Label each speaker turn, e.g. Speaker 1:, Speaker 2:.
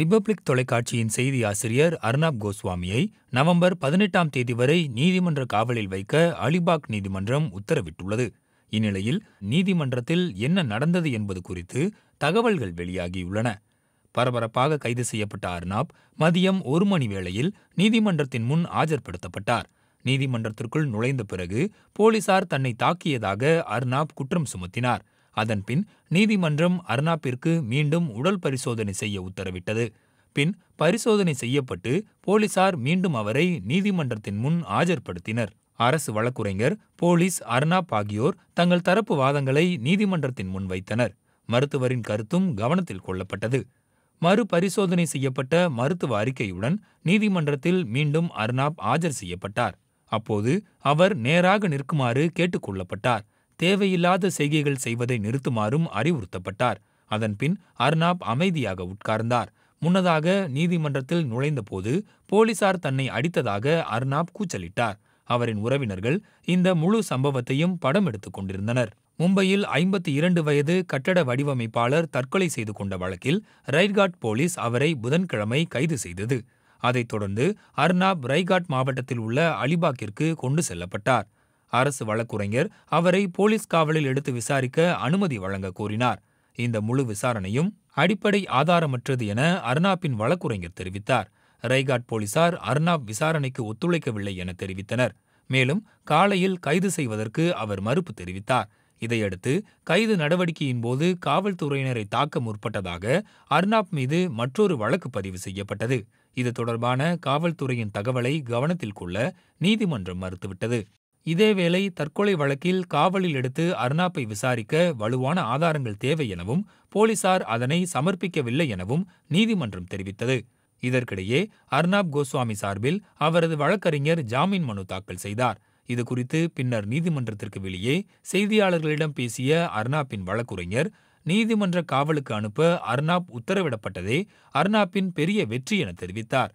Speaker 1: republic தொலைக்காட்சியின் செய்தி ஆசிரியர் அர்னாப் கோஸ்வாமியை நவம்பர் பதினெட்டாம் தேதி வரை நீதிமன்ற காவலில் வைக்க அலிபாக் நீதிமன்றம் உத்தரவிட்டுள்ளது இந்நிலையில் நீதிமன்றத்தில் என்ன நடந்தது என்பது குறித்து தகவல்கள் வெளியாகியுள்ளன பரபரப்பாக கைது செய்யப்பட்ட அர்னாப் மதியம் ஒரு மணி வேளையில் நீதிமன்றத்தின் முன் ஆஜர்படுத்தப்பட்டார் நீதிமன்றத்திற்குள் நுழைந்த பிறகு போலீசார் தன்னை தாக்கியதாக அர்னாப் குற்றம் சுமத்தினார் அதன்பின் நீதிமன்றம் அர்னாப்பிற்கு மீண்டும் உடல் பரிசோதனை செய்ய உத்தரவிட்டது பின் பரிசோதனை செய்யப்பட்டு போலீசார் மீண்டும் அவரை நீதிமன்றத்தின் முன் ஆஜர்படுத்தினர் அரசு வழக்குரைஞர் போலீஸ் அர்னாப் ஆகியோர் தங்கள் தரப்பு வாதங்களை நீதிமன்றத்தின் முன் வைத்தனர் மருத்துவரின் கருத்தும் கவனத்தில் கொள்ளப்பட்டது மறுபரிசோதனை செய்யப்பட்ட மருத்துவ அறிக்கையுடன் நீதிமன்றத்தில் மீண்டும் அர்னாப் ஆஜர் செய்யப்பட்டார் அப்போது அவர் நேராக நிற்குமாறு கேட்டுக்கொள்ளப்பட்டார் தேவையில்லாத செய்கைகள் செய்வதை நிறுத்துமாறும் அறிவுறுத்தப்பட்டார் அதன்பின் அர்னாப் அமைதியாக உட்கார்ந்தார் முன்னதாக நீதிமன்றத்தில் நுழைந்தபோது போலீசார் தன்னை அடித்ததாக அர்னாப் கூச்சலிட்டார் அவரின் உறவினர்கள் இந்த முழு சம்பவத்தையும் படம் எடுத்துக் கொண்டிருந்தனர் மும்பையில் ஐம்பத்தி இரண்டு வயது கட்டட வடிவமைப்பாளர் தற்கொலை செய்து கொண்ட வழக்கில் ரைட்காட் போலீஸ் அவரை புதன்கிழமை கைது செய்தது அதைத் தொடர்ந்து அர்னாப் ரைகாட் மாவட்டத்தில் உள்ள அலிபாக்கிற்கு கொண்டு செல்லப்பட்டார் அரசு வழக்குரைஞர் அவரை போலீஸ் காவலில் எடுத்து விசாரிக்க அனுமதி வழங்க கோரினார் இந்த முழு விசாரணையும் அடிப்படை ஆதாரமற்றது என அர்னாப்பின் வழக்குரைஞர் தெரிவித்தார் ரைகாட் போலீசார் அர்னாப் விசாரணைக்கு ஒத்துழைக்கவில்லை என தெரிவித்தனர் மேலும் காலையில் கைது செய்வதற்கு அவர் மறுப்பு தெரிவித்தார் இதையடுத்து கைது நடவடிக்கையின் போது காவல்துறையினரை தாக்க முற்பட்டதாக அர்னாப் மீது மற்றொரு வழக்கு பதிவு செய்யப்பட்டது இது தொடர்பான காவல்துறையின் தகவலை கவனத்தில் கொள்ள நீதிமன்றம் மறுத்துவிட்டது இதேவேளை தற்கொலை வழக்கில் காவலில் எடுத்து அர்னாப்பை விசாரிக்க வலுவான ஆதாரங்கள் தேவை எனவும் போலீசார் அதனை சமர்ப்பிக்கவில்லை எனவும் நீதிமன்றம் தெரிவித்தது இதற்கிடையே அர்னாப் கோஸ்வாமி சார்பில் அவரது வழக்கறிஞர் ஜாமீன் மனு தாக்கல் செய்தார் இதுகுறித்து பின்னர் நீதிமன்றத்திற்கு வெளியே செய்தியாளர்களிடம் பேசிய அர்னாப்பின் வழக்குரைஞர் நீதிமன்ற காவலுக்கு அனுப்ப அர்னாப் உத்தரவிடப்பட்டதே அர்னாப்பின் பெரிய வெற்றி என தெரிவித்தார்